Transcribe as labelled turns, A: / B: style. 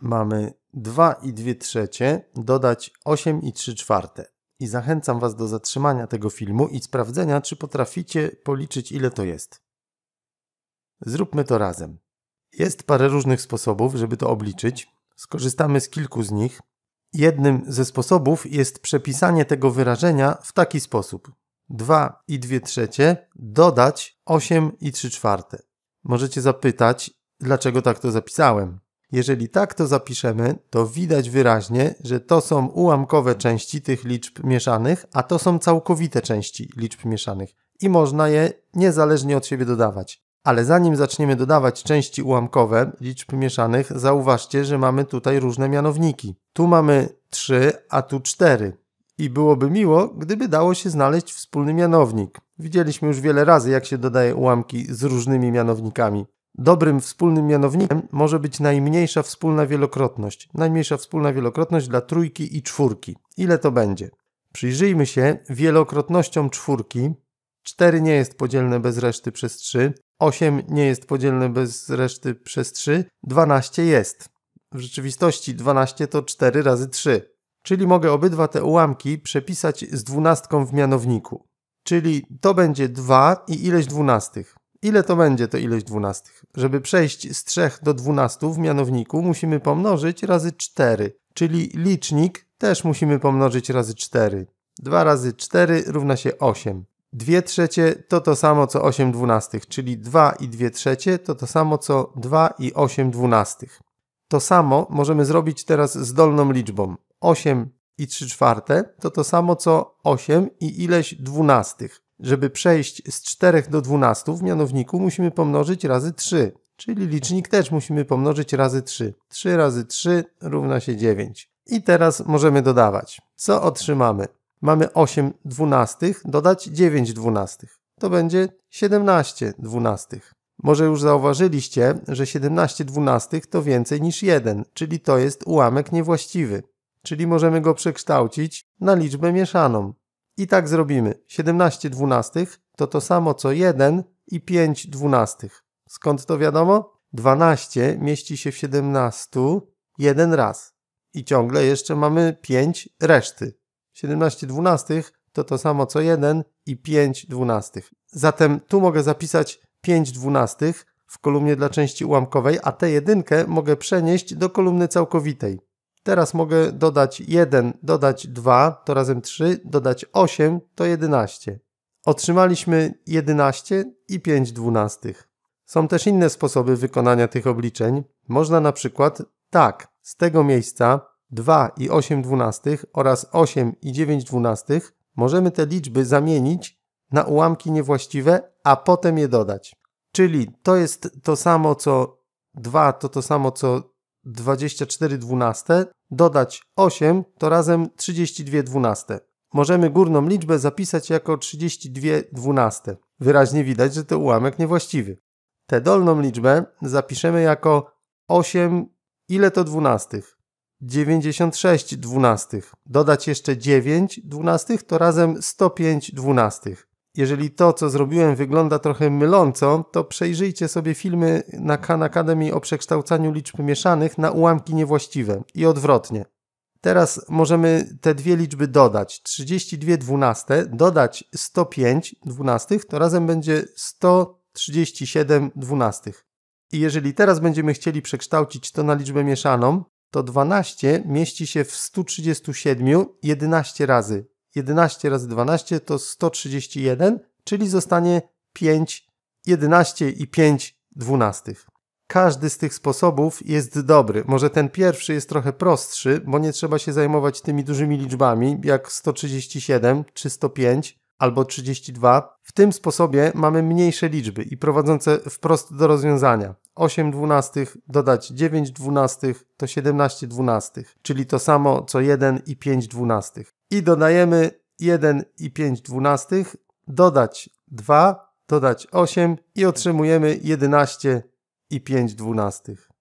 A: mamy 2 i 2 trzecie, dodać 8 i 3 czwarte. I zachęcam Was do zatrzymania tego filmu i sprawdzenia, czy potraficie policzyć, ile to jest. Zróbmy to razem. Jest parę różnych sposobów, żeby to obliczyć. Skorzystamy z kilku z nich. Jednym ze sposobów jest przepisanie tego wyrażenia w taki sposób. 2 i 2 trzecie dodać 8 i 3 czwarte. Możecie zapytać, dlaczego tak to zapisałem. Jeżeli tak to zapiszemy, to widać wyraźnie, że to są ułamkowe części tych liczb mieszanych, a to są całkowite części liczb mieszanych i można je niezależnie od siebie dodawać. Ale zanim zaczniemy dodawać części ułamkowe liczb mieszanych, zauważcie, że mamy tutaj różne mianowniki. Tu mamy 3, a tu 4. I byłoby miło, gdyby dało się znaleźć wspólny mianownik. Widzieliśmy już wiele razy, jak się dodaje ułamki z różnymi mianownikami. Dobrym wspólnym mianownikiem może być najmniejsza wspólna wielokrotność. Najmniejsza wspólna wielokrotność dla trójki i czwórki. Ile to będzie? Przyjrzyjmy się wielokrotnościom czwórki. 4 nie jest podzielne bez reszty przez 3, 8 nie jest podzielne bez reszty przez 3, 12 jest. W rzeczywistości 12 to 4 razy 3. Czyli mogę obydwa te ułamki przepisać z dwunastką w mianowniku. Czyli to będzie 2 i ileś dwunastych. Ile to będzie to ilość dwunastych? Żeby przejść z 3 do 12 w mianowniku musimy pomnożyć razy 4, czyli licznik też musimy pomnożyć razy 4. 2 razy 4 równa się 8. 2 trzecie to to samo co 8 dwunastych, czyli 2 i 2 trzecie to to samo co 2 i 8 dwunastych. To samo możemy zrobić teraz z dolną liczbą. 8 i 3 czwarte to to samo co 8 i ileś dwunastych. Żeby przejść z 4 do 12 w mianowniku musimy pomnożyć razy 3, czyli licznik też musimy pomnożyć razy 3. 3 razy 3 równa się 9. I teraz możemy dodawać. Co otrzymamy? Mamy 8 dwunastych, dodać 9 dwunastych. To będzie 17 dwunastych. Może już zauważyliście, że 17 dwunastych to więcej niż 1, czyli to jest ułamek niewłaściwy. Czyli możemy go przekształcić na liczbę mieszaną. I tak zrobimy. 17 dwunastych to to samo co 1 i 5 dwunastych. Skąd to wiadomo? 12 mieści się w 17 jeden raz. I ciągle jeszcze mamy 5 reszty. 17 dwunastych to to samo co 1 i 5 dwunastych. Zatem tu mogę zapisać 5 dwunastych w kolumnie dla części ułamkowej, a tę jedynkę mogę przenieść do kolumny całkowitej. Teraz mogę dodać 1, dodać 2, to razem 3, dodać 8, to 11. Otrzymaliśmy 11 i 5 dwunastych. Są też inne sposoby wykonania tych obliczeń. Można na przykład tak, z tego miejsca 2 i 8 dwunastych oraz 8 i 9 dwunastych możemy te liczby zamienić na ułamki niewłaściwe, a potem je dodać. Czyli to jest to samo co 2, to to samo co 24 dwunaste, dodać 8 to razem 32 dwunaste. Możemy górną liczbę zapisać jako 32 dwunaste. Wyraźnie widać, że to ułamek niewłaściwy. Tę dolną liczbę zapiszemy jako 8 ile to dwunastych? 96 dwunastych. Dodać jeszcze 9 dwunastych to razem 105 dwunastych. Jeżeli to, co zrobiłem, wygląda trochę myląco, to przejrzyjcie sobie filmy na Khan Academy o przekształcaniu liczb mieszanych na ułamki niewłaściwe i odwrotnie. Teraz możemy te dwie liczby dodać. 32 dwunaste dodać 105 dwunastych, to razem będzie 137 dwunastych. I jeżeli teraz będziemy chcieli przekształcić to na liczbę mieszaną, to 12 mieści się w 137 11 razy, 11 razy 12 to 131, czyli zostanie 5, 11 i 5 dwunastych. Każdy z tych sposobów jest dobry. Może ten pierwszy jest trochę prostszy, bo nie trzeba się zajmować tymi dużymi liczbami, jak 137 czy 105 albo 32. W tym sposobie mamy mniejsze liczby i prowadzące wprost do rozwiązania. 8 dwunastych dodać 9 dwunastych to 17 dwunastych, czyli to samo co 1 i 5 dwunastych i dodajemy 1 i 5 dwunastych, dodać 2, dodać 8 i otrzymujemy 11 i 5 dwunastych.